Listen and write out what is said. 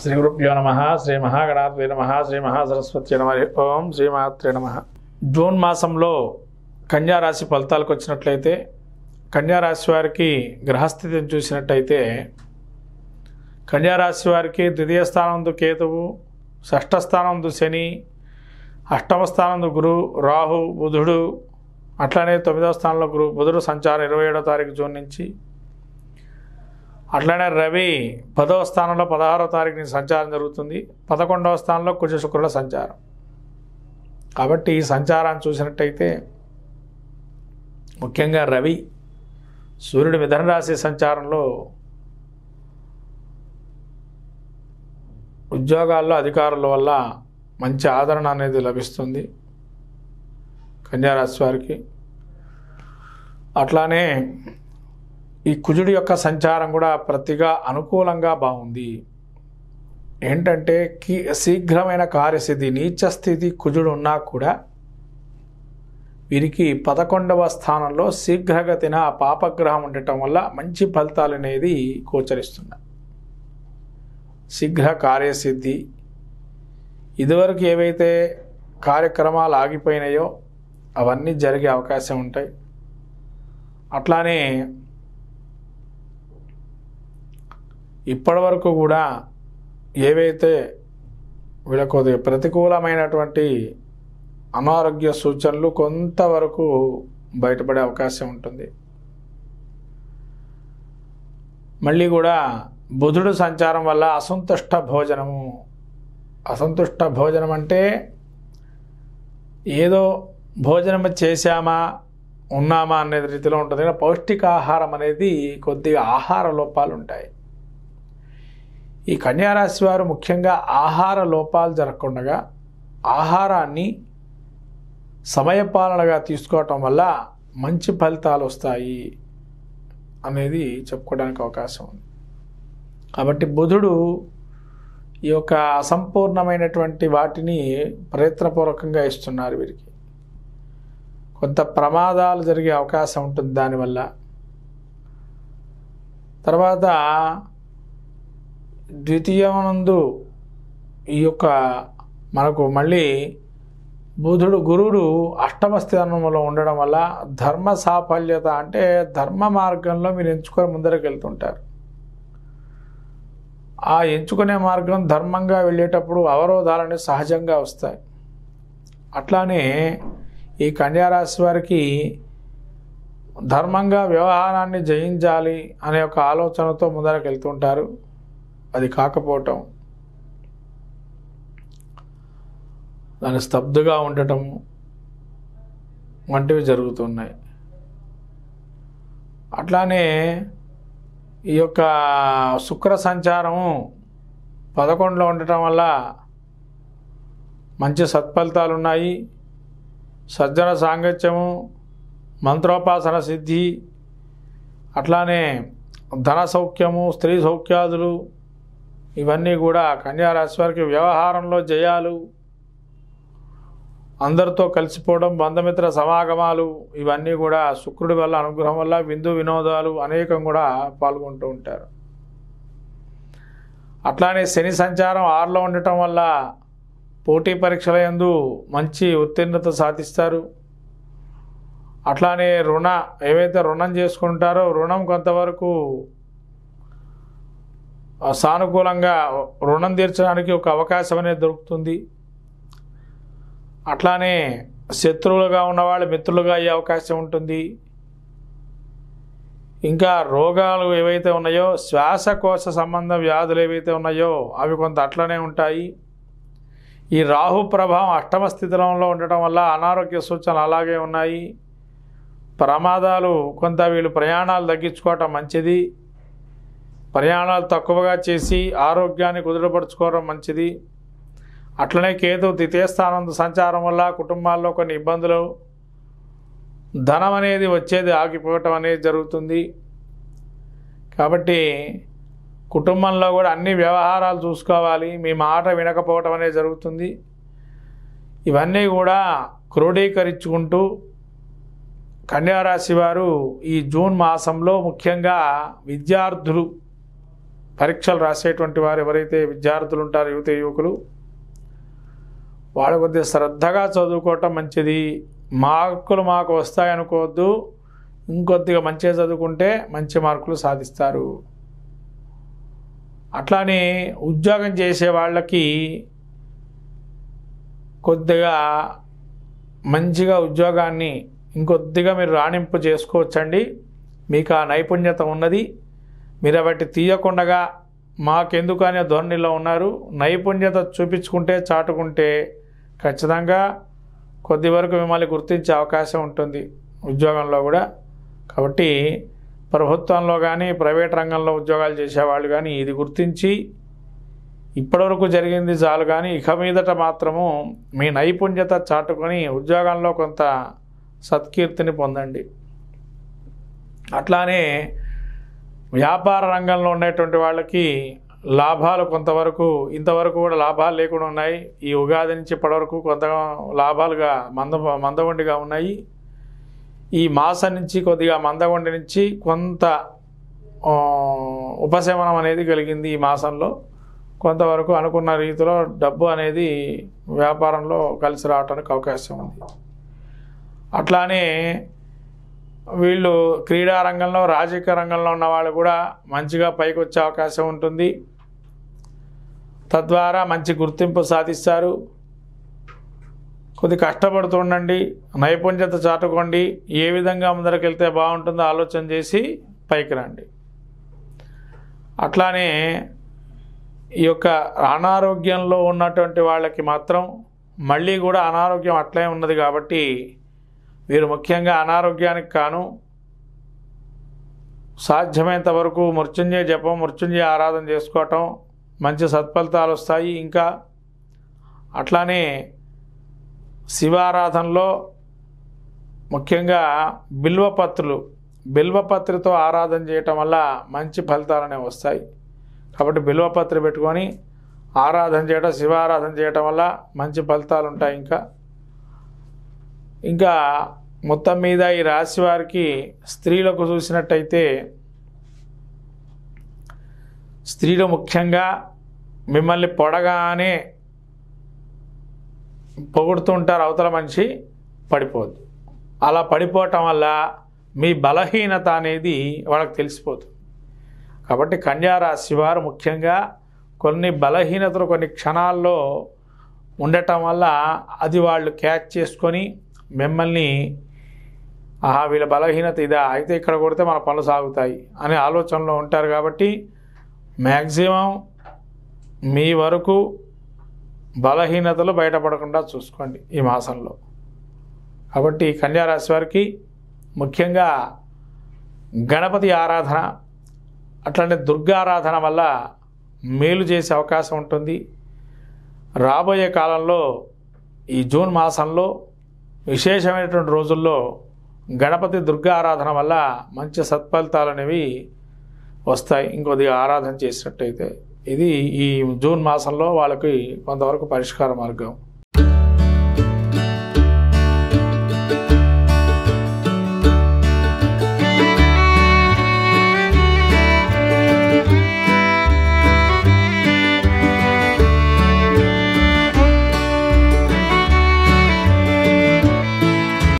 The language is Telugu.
శ్రీ గురుభ్యో నమ శ్రీ మహాగణాద్వే నమ శ్రీ మహాసరస్వతి నమ ఓం మహాత్రే నమ జూన్ మాసంలో కన్యారాశి ఫలితాలకు వచ్చినట్లయితే కన్యారాశి వారికి గ్రహస్థితిని చూసినట్టయితే కన్యారాశి వారికి ద్వితీయ స్థానందు కేతువు షష్ఠ స్థానందు శని అష్టమ స్థానందు గురు రాహు బుధుడు అట్లానే తొమ్మిదవ స్థానంలో గురు బుధుడు సంచారం ఇరవై ఏడో తారీఖు జూన్ నుంచి అట్లనే రవి పదవ స్థానంలో పదహారో తారీఖుని సంచారం జరుగుతుంది పదకొండవ స్థానంలో కుజ శుక్రుల సంచారం కాబట్టి ఈ సంచారాన్ని చూసినట్టయితే ముఖ్యంగా రవి సూర్యుడు మిథన రాశి సంచారంలో ఉద్యోగాల్లో అధికారుల వల్ల మంచి ఆదరణ అనేది లభిస్తుంది కన్యారాశి వారికి అట్లానే ఈ కుజుడి యొక్క సంచారం కూడా ప్రతిగా అనుకూలంగా బాగుంది ఏంటంటే కీ శీఘ్రమైన కార్యసిద్ధి నీచస్థితి కుజుడు ఉన్నా కూడా వీరికి పదకొండవ స్థానంలో శీఘ్రగతిన పాపగ్రహం ఉండటం వల్ల మంచి ఫలితాలు అనేది గోచరిస్తున్నాయి శీఘ్ర కార్యసిద్ధి ఇదివరకు ఏవైతే కార్యక్రమాలు ఆగిపోయినాయో అవన్నీ జరిగే అవకాశం ఉంటాయి అట్లానే ఇప్పటివరకు కూడా ఏవైతే వీళ్ళకు ప్రతికూలమైనటువంటి అనారోగ్య సూచనలు కొంతవరకు బయటపడే అవకాశం ఉంటుంది మళ్ళీ కూడా బుధుడు సంచారం వల్ల అసంతుష్ట భోజనము అసంతుష్ట భోజనం అంటే ఏదో భోజనం చేశామా ఉన్నామా అనే రీతిలో ఉంటుంది పౌష్టికాహారం అనేది కొద్దిగా ఆహార లోపాలు ఉంటాయి ఈ కన్యారాశి వారు ముఖ్యంగా ఆహార లోపాలు జరగకుండా ఆహారాన్ని సమయపాలనగా తీసుకోవటం వల్ల మంచి ఫలితాలు వస్తాయి అనేది చెప్పుకోవడానికి అవకాశం ఉంది కాబట్టి బుధుడు ఈ యొక్క అసంపూర్ణమైనటువంటి వాటిని ప్రయత్నపూర్వకంగా ఇస్తున్నారు వీరికి కొంత ప్రమాదాలు జరిగే అవకాశం ఉంటుంది దానివల్ల తర్వాత ద్వితీయమునందు ఈ యొక్క మనకు మళ్ళీ బుధుడు గురుడు అష్టమ స్థానంలో ఉండడం వల్ల ధర్మ సాఫల్యత అంటే ధర్మ మార్గంలో మీరు ఎంచుకొని ముందరకెళ్తుంటారు వెళ్తుంటారు ఆ ఎంచుకునే మార్గం ధర్మంగా వెళ్ళేటప్పుడు అవరోధాలని సహజంగా వస్తాయి అట్లానే ఈ కన్యారాశి వారికి ధర్మంగా వ్యవహారాన్ని జయించాలి అనే ఒక ఆలోచనతో ముందరకు వెళ్తుంటారు అది కాకపోవటం దాని స్తబ్దుగా ఉండటం వంటివి జరుగుతున్నాయి అట్లానే ఈ యొక్క శుక్ర సంచారము పదకొండులో ఉండటం వల్ల మంచి సత్ఫలితాలు ఉన్నాయి సజ్జన సాంగత్యము మంత్రోపాసన సిద్ధి అట్లానే ధన సౌఖ్యము స్త్రీ సౌఖ్యాదులు ఇవన్నీ కూడా కన్యారాశి వారికి వ్యవహారంలో జయాలు అందరితో కలిసిపోవడం బంధమిత్ర సమాగమాలు ఇవన్నీ కూడా శుక్రుడి వల్ల అనుగ్రహం వల్ల విందు వినోదాలు అనేకం కూడా పాల్గొంటూ ఉంటారు అట్లానే శని సంచారం ఆరులో ఉండటం వల్ల పోటీ పరీక్షల ఎందు మంచి ఉత్తీర్ణత సాధిస్తారు అట్లానే రుణ ఏవైతే రుణం చేసుకుంటారో రుణం కొంతవరకు సానుకూలంగా రుణం తీర్చడానికి ఒక అవకాశం అనేది దొరుకుతుంది అట్లానే శత్రువులుగా ఉన్నవాళ్ళు మిత్రులుగా అయ్యే అవకాశం ఉంటుంది ఇంకా రోగాలు ఏవైతే ఉన్నాయో శ్వాసకోశ సంబంధ వ్యాధులు ఏవైతే ఉన్నాయో అవి కొంత అట్లనే ఉంటాయి ఈ రాహు ప్రభావం అష్టమ స్థితిలో ఉండటం వల్ల అనారోగ్య సూచనలు అలాగే ఉన్నాయి ప్రమాదాలు కొంత వీళ్ళు ప్రయాణాలు తగ్గించుకోవటం మంచిది ప్రయాణాలు తక్కువగా చేసి ఆరోగ్యాన్ని కుదుటపరుచుకోవడం మంచిది అట్లనే కేతు ద్వితీయ స్థానం సంచారం వల్ల కుటుంబాల్లో కొన్ని ఇబ్బందులు ధనం అనేది వచ్చేది ఆగిపోవటం అనేది జరుగుతుంది కాబట్టి కుటుంబంలో కూడా అన్ని వ్యవహారాలు చూసుకోవాలి మీ మాట వినకపోవటం అనేది జరుగుతుంది ఇవన్నీ కూడా క్రోడీకరించుకుంటూ కన్యారాశి వారు ఈ జూన్ మాసంలో ముఖ్యంగా విద్యార్థులు పరీక్షలు రాసేటువంటి వారు ఎవరైతే విద్యార్థులు ఉంటారో యువత యువకులు వాళ్ళ కొద్దిగా శ్రద్ధగా చదువుకోవటం మంచిది మార్కులు మాకు వస్తాయనుకోవద్దు ఇంకొద్దిగా మంచిగా చదువుకుంటే మంచి మార్కులు సాధిస్తారు అట్లానే ఉద్యోగం చేసే వాళ్ళకి కొద్దిగా మంచిగా ఉద్యోగాన్ని ఇంకొద్దిగా మీరు రాణింపు చేసుకోవచ్చండి మీకు ఆ నైపుణ్యత ఉన్నది మీరు అవి తీయకుండగా మాకెందుకు అనే ధోరణిలో ఉన్నారు నైపుణ్యత చూపించుకుంటే చాటుకుంటే ఖచ్చితంగా కొద్ది వరకు మిమ్మల్ని గుర్తించే అవకాశం ఉంటుంది ఉద్యోగంలో కూడా కాబట్టి ప్రభుత్వంలో కానీ ప్రైవేట్ రంగంలో ఉద్యోగాలు చేసేవాళ్ళు కానీ ఇది గుర్తించి ఇప్పటివరకు జరిగింది చాలు కానీ ఇక మీదట మాత్రము మీ నైపుణ్యత చాటుకొని ఉద్యోగంలో కొంత సత్కీర్తిని పొందండి అట్లానే వ్యాపార రంగంలో ఉండేటువంటి వాళ్ళకి లాభాలు కొంతవరకు ఇంతవరకు కూడా లాభాలు లేకుండా ఉన్నాయి ఈ ఉగాది నుంచి ఇప్పటివరకు కొంత లాభాలుగా మంద మందగొండిగా ఉన్నాయి ఈ మాసం నుంచి కొద్దిగా మందగొండి నుంచి కొంత ఉపశమనం అనేది కలిగింది ఈ మాసంలో కొంతవరకు అనుకున్న రీతిలో డబ్బు అనేది వ్యాపారంలో కలిసి రావడానికి అవకాశం ఉంది అట్లానే వీళ్ళు క్రీడా రంగంలో రాజకీయ రంగంలో ఉన్న వాళ్ళు కూడా మంచిగా పైకి వచ్చే అవకాశం ఉంటుంది తద్వారా మంచి గుర్తింపు సాధిస్తారు కొద్ది కష్టపడుతుండండి నైపుణ్యత చాటుకోండి ఏ విధంగా ముందరికి వెళ్తే బాగుంటుందో ఆలోచన చేసి పైకి రండి అట్లానే ఈ యొక్క అనారోగ్యంలో ఉన్నటువంటి వాళ్ళకి మాత్రం మళ్ళీ కూడా అనారోగ్యం అట్లే ఉన్నది కాబట్టి మీరు ముఖ్యంగా అనారోగ్యానికి కాను సాధ్యమైనంత వరకు మృత్యుంజయ జపం మృత్యుంజయ ఆరాధన చేసుకోవటం మంచి సత్ఫలితాలు వస్తాయి ఇంకా అట్లానే శివారాధనలో ముఖ్యంగా బిల్వపత్రులు బిల్వపత్రితో ఆరాధన చేయటం వల్ల మంచి ఫలితాలు అనేవి వస్తాయి కాబట్టి బిల్వపత్రి పెట్టుకొని ఆరాధన చేయటం శివారాధన చేయటం వల్ల మంచి ఫలితాలు ఉంటాయి ఇంకా ఇంకా మొత్తం మీద ఈ రాశి వారికి స్త్రీలకు చూసినట్టయితే స్త్రీలు ముఖ్యంగా మిమ్మల్ని పొడగానే పొగుడుతుంటారు అవతల మనిషి పడిపోద్దు అలా పడిపోవటం వల్ల మీ బలహీనత అనేది వాళ్ళకి తెలిసిపోతుంది కాబట్టి కన్యారాశి వారు ముఖ్యంగా కొన్ని బలహీనతలు కొన్ని క్షణాల్లో ఉండటం వల్ల అది వాళ్ళు క్యాచ్ చేసుకొని మిమ్మల్ని ఆహా వీళ్ళ బలహీనత ఇదా అయితే ఇక్కడ కొడితే మన పనులు సాగుతాయి అనే ఆలోచనలో ఉంటారు కాబట్టి మ్యాక్సిమం మీ వరకు బలహీనతలు బయటపడకుండా చూసుకోండి ఈ మాసంలో కాబట్టి కన్యారాశి వారికి ముఖ్యంగా గణపతి ఆరాధన అట్లనే దుర్గారాధన వల్ల మేలు చేసే అవకాశం ఉంటుంది రాబోయే కాలంలో ఈ జూన్ మాసంలో విశేషమైనటువంటి రోజుల్లో గణపతి దుర్గా ఆరాధన వల్ల మంచి సత్ఫలితాలు అనేవి వస్తాయి ఇంకొద్దిగా ఆరాధన చేసినట్టయితే ఇది ఈ జూన్ మాసంలో వాళ్ళకి కొంతవరకు పరిష్కార మార్గం